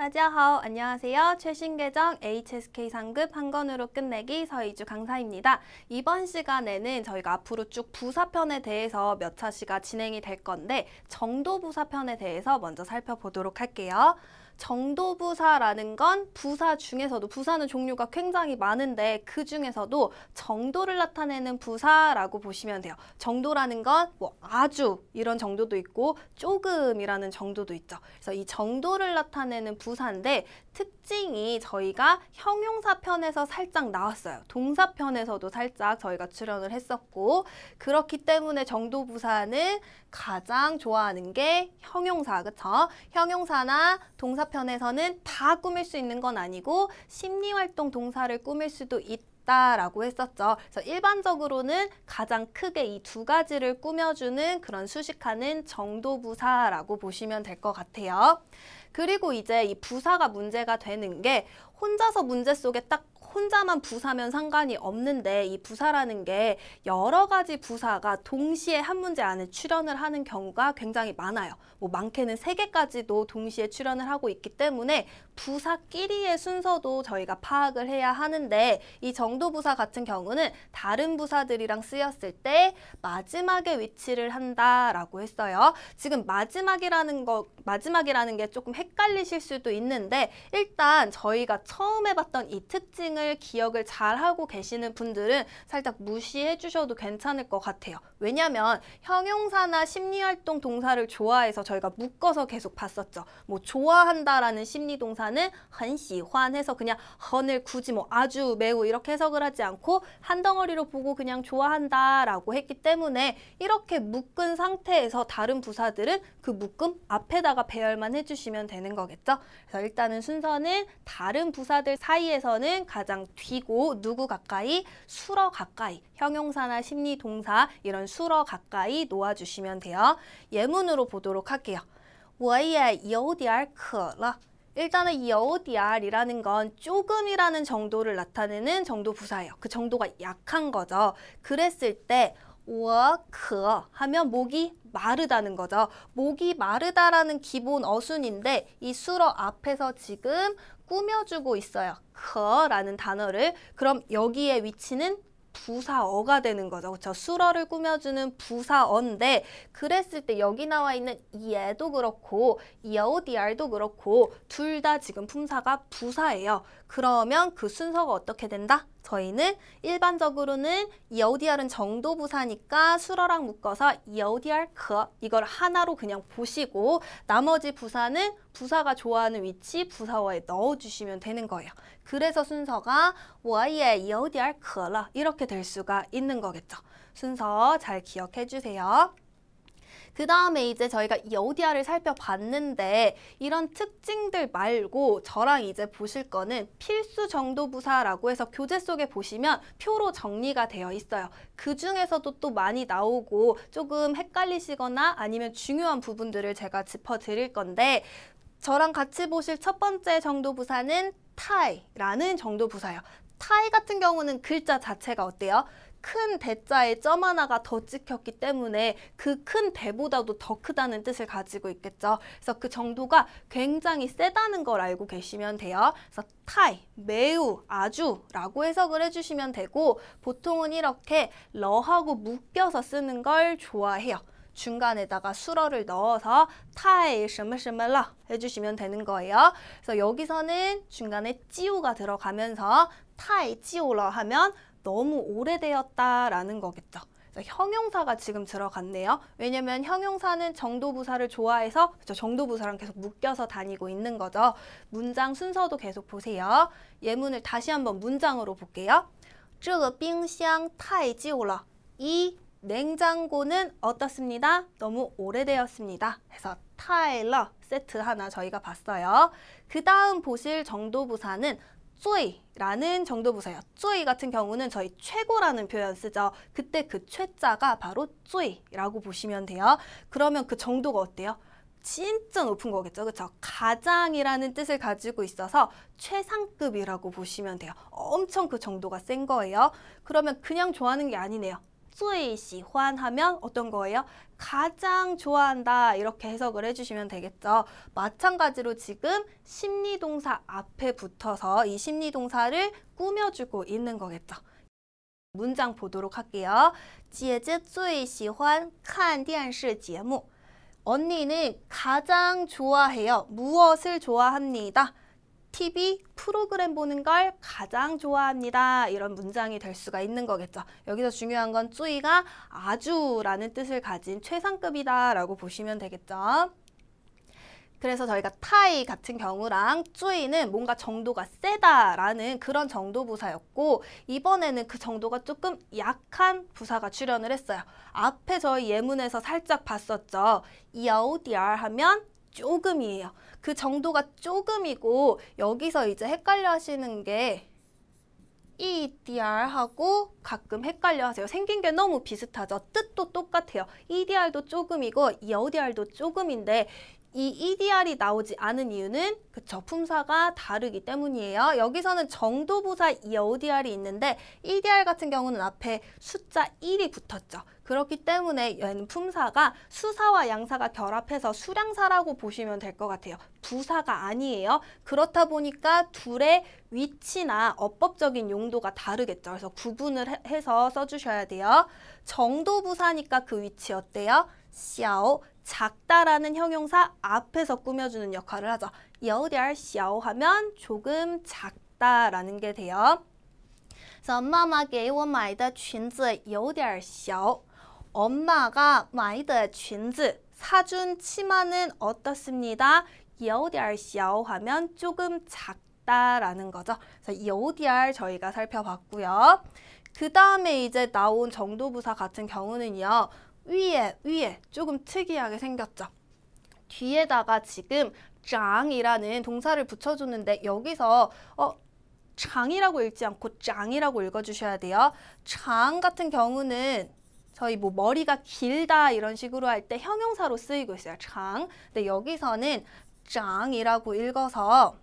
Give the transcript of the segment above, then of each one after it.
안녕하세요. 안녕하세요. 최신 계정 HSK 상급 한 권으로 끝내기 서이주 강사입니다. 이번 시간에는 저희가 앞으로 쭉 부사편에 대해서 몇 차시가 진행이 될 건데 정도 부사편에 대해서 먼저 살펴보도록 할게요. 정도부사라는 건 부사 중에서도 부사는 종류가 굉장히 많은데 그 중에서도 정도를 나타내는 부사라고 보시면 돼요. 정도라는 건 뭐 아주 이런 정도도 있고 조금이라는 정도도 있죠. 그래서 이 정도를 나타내는 부사인데 특 특징이 저희가 형용사 편에서 살짝 나왔어요. 동사 편에서도 살짝 저희가 출연을 했었고 그렇기 때문에 정도부사는 가장 좋아하는 게 형용사, 그쵸? 형용사나 동사 편에서는 다 꾸밀 수 있는 건 아니고 심리활동 동사를 꾸밀 수도 있다. 라고 했었죠. 그래서 일반적으로는 가장 크게 이 두 가지를 꾸며주는 그런 수식하는 정도부사라고 보시면 될 것 같아요. 그리고 이제 이 부사가 문제가 되는 게 혼자서 문제 속에 딱 혼자만 부사면 상관이 없는데 이 부사라는 게 여러 가지 부사가 동시에 한 문제 안에 출연을 하는 경우가 굉장히 많아요. 뭐 많게는 3개까지도 동시에 출연을 하고 있기 때문에 부사끼리의 순서도 저희가 파악을 해야 하는데 이 정도 부사 같은 경우는 다른 부사들이랑 쓰였을 때 마지막에 위치를 한다라고 했어요. 지금 마지막이라는 거 마지막이라는 게 조금 헷 헷갈리실 수도 있는데 일단 저희가 처음 해봤던 이 특징을 기억을 잘 하고 계시는 분들은 살짝 무시해 주셔도 괜찮을 것 같아요. 왜냐면 형용사나 심리활동 동사를 좋아해서 저희가 묶어서 계속 봤었죠. 뭐 좋아한다라는 심리동사는 很시환 해서 그냥 很을 굳이 뭐 아주 매우 이렇게 해석을 하지 않고 한 덩어리로 보고 그냥 좋아한다라고 했기 때문에 이렇게 묶은 상태에서 다른 부사들은 그 묶음 앞에다가 배열만 해주시면 되는 거겠죠. 그래서 일단은 순서는 다른 부사들 사이에서는 가장 뒤고 누구 가까이 수러 가까이 형용사나 심리 동사 이런 수러 가까이 놓아주시면 돼요. 예문으로 보도록 할게요. 我也有点渴了. 일단은 有点이라는 건 조금이라는 정도를 나타내는 정도 부사예요. 그 정도가 약한 거죠. 그랬을 때 워크 하면 목이 마르다는 거죠. 목이 마르다라는 기본 어순인데 이 수러 앞에서 지금 꾸며주고 있어요. 커라는 단어를 그럼 여기에 위치는 부사어가 되는 거죠. 그렇죠? 수러를 꾸며주는 부사어인데 그랬을 때 여기 나와 있는 얘도 그렇고 이어디알도 그렇고 둘 다 지금 품사가 부사예요. 그러면 그 순서가 어떻게 된다? 저희는 일반적으로는 EODR은 정도 부사니까 수러랑 묶어서 EODR 그 이걸 하나로 그냥 보시고 나머지 부사는 부사가 좋아하는 위치 부사어에 넣어주시면 되는 거예요. 그래서 순서가 와 我의 EODR 可라 이렇게 될 수가 있는 거겠죠. 순서 잘 기억해 주세요. 그 다음에 이제 저희가 여디아를 살펴봤는데 이런 특징들 말고 저랑 이제 보실 거는 필수 정도 부사라고 해서 교재 속에 보시면 표로 정리가 되어 있어요. 그 중에서도 또 많이 나오고 조금 헷갈리시거나 아니면 중요한 부분들을 제가 짚어드릴 건데 저랑 같이 보실 첫 번째 정도 부사는 타이라는 정도 부사예요. 타이 같은 경우는 글자 자체가 어때요? 큰 대자에 점 하나가 더 찍혔기 때문에 그큰 배보다도 더 크다는 뜻을 가지고 있겠죠. 그래서 그 정도가 굉장히 세다는 걸 알고 계시면 돼요. 그래서 타이, 매우, 아주 라고 해석을 해주시면 되고 보통은 이렇게 러하고 묶여서 쓰는 걸 좋아해요. 중간에다가 수러를 넣어서 타이 셔么什么라 해주시면 되는 거예요. 그래서 여기서는 중간에 찌우가 들어가면서 타이 찌우러 하면 너무 오래되었다라는 거겠죠. 형용사가 지금 들어갔네요. 왜냐면 형용사는 정도부사를 좋아해서 그렇죠? 정도부사랑 계속 묶여서 다니고 있는 거죠. 문장 순서도 계속 보세요. 예문을 다시 한번 문장으로 볼게요. 这个冰箱太旧了.이 냉장고는 어떻습니다? 너무 오래되었습니다. 해서 타일러 세트 하나 저희가 봤어요. 그 다음 보실 정도부사는 쪼이라는 정도보세요 쪼이 같은 경우는 저희 최고라는 표현 쓰죠. 그때 그 최자가 바로 쪼이라고 보시면 돼요. 그러면 그 정도가 어때요? 진짜 높은 거겠죠. 그렇죠? 가장이라는 뜻을 가지고 있어서 최상급이라고 보시면 돼요. 엄청 그 정도가 센 거예요. 그러면 그냥 좋아하는 게 아니네요. 最喜欢 하면 어떤 거예요? 가장 좋아한다 이렇게 해석을 해주시면 되겠죠. 마찬가지로 지금 심리동사 앞에 붙어서 이 심리동사를 꾸며주고 있는 거겠죠. 문장 보도록 할게요. 姐姐最喜欢看电视节目. 언니는 가장 좋아해요. 무엇을 좋아합니다. TV 프로그램 보는 걸 가장 좋아합니다. 이런 문장이 될 수가 있는 거겠죠. 여기서 중요한 건 쭈이가 아주라는 뜻을 가진 최상급이다 라고 보시면 되겠죠. 그래서 저희가 타이 같은 경우랑 쭈이는 뭔가 정도가 세다라는 그런 정도 부사였고 이번에는 그 정도가 조금 약한 부사가 출연을 했어요. 앞에 저희 예문에서 살짝 봤었죠. 이어우디알 하면 조금이에요. 그 정도가 조금이고 여기서 이제 헷갈려 하시는 게 EDR하고 가끔 헷갈려 하세요. 생긴 게 너무 비슷하죠. 뜻도 똑같아요. EDR도 조금이고 EODR도 조금인데 이 EDR이 나오지 않은 이유는 그쵸 품사가 다르기 때문이에요. 여기서는 정도부사 EODR이 있는데 EDR 같은 경우는 앞에 숫자 1이 붙었죠. 그렇기 때문에 얘는 품사가 수사와 양사가 결합해서 수량사라고 보시면 될 것 같아요. 부사가 아니에요. 그렇다 보니까 둘의 위치나 어법적인 용도가 다르겠죠. 그래서 구분을 해서 써주셔야 돼요. 정도부사니까 그 위치 어때요? 샤오 작다라는 형용사 앞에서 꾸며주는 역할을 하죠. 有点小 하면 조금 작다라는 게 돼요. 그래서 妈妈给我买的裙子有点小 엄마가 买的裙子 사준 치마는 어떻습니다? 有点小 하면 조금 작다라는 거죠. 그래서 有点 저희가 살펴봤고요. 그 다음에 이제 나온 정도부사 같은 경우는요. 위에 위에 조금 특이하게 생겼죠. 뒤에다가 지금 장이라는 동사를 붙여줬는데 여기서 어 장이라고 읽지 않고 장이라고 읽어주셔야 돼요. 장 같은 경우는 저희 뭐 머리가 길다 이런 식으로 할 때 형용사로 쓰이고 있어요. 장. 근데 여기서는 장이라고 읽어서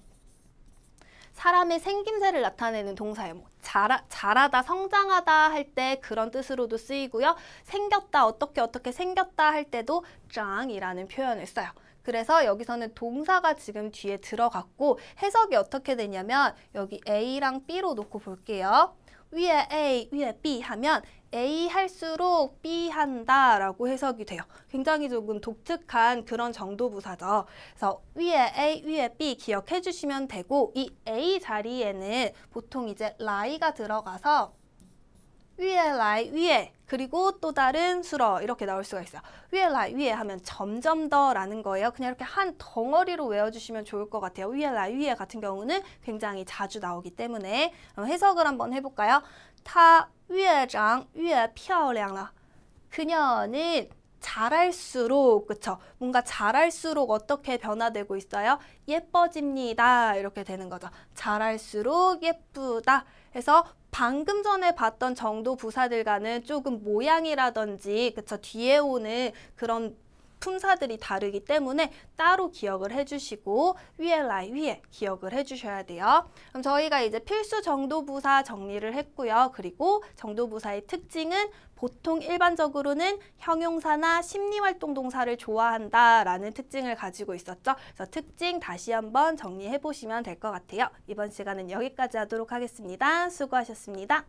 사람의 생김새를 나타내는 동사예요. 뭐 자라, 자라다, 성장하다 할 때 그런 뜻으로도 쓰이고요. 생겼다, 어떻게 어떻게 생겼다 할 때도 짱이라는 표현을 써요. 그래서 여기서는 동사가 지금 뒤에 들어갔고 해석이 어떻게 되냐면 여기 A랑 B로 놓고 볼게요. 위에 A, 위에 B 하면 A 할수록 B 한다 라고 해석이 돼요. 굉장히 조금 독특한 그런 정도 부사죠. 그래서 위에 A, 위에 B 기억해 주시면 되고 이 A 자리에는 보통 이제 라이가 들어가서 위에 라이 위에 그리고 또 다른 수러 이렇게 나올 수가 있어요. 위에 라이 위에 하면 점점 더 라는 거예요. 그냥 이렇게 한 덩어리로 외워주시면 좋을 것 같아요. 위에 라이 위에 같은 경우는 굉장히 자주 나오기 때문에 해석을 한번 해볼까요? 타 위에장 위에 펴량라. 그녀는 잘할수록 그쵸? 뭔가 잘할수록 어떻게 변화되고 있어요? 예뻐집니다. 이렇게 되는 거죠. 잘할수록 예쁘다. 해서 방금 전에 봤던 정도 부사들과는 조금 모양이라든지 그쵸 뒤에 오는 그런 품사들이 다르기 때문에 따로 기억을 해주시고 위에 라이 위에 기억을 해주셔야 돼요. 그럼 저희가 이제 필수 정도부사 정리를 했고요. 그리고 정도부사의 특징은 보통 일반적으로는 형용사나 심리활동동사를 좋아한다라는 특징을 가지고 있었죠. 그래서 특징 다시 한번 정리해 보시면 될 것 같아요. 이번 시간은 여기까지 하도록 하겠습니다. 수고하셨습니다.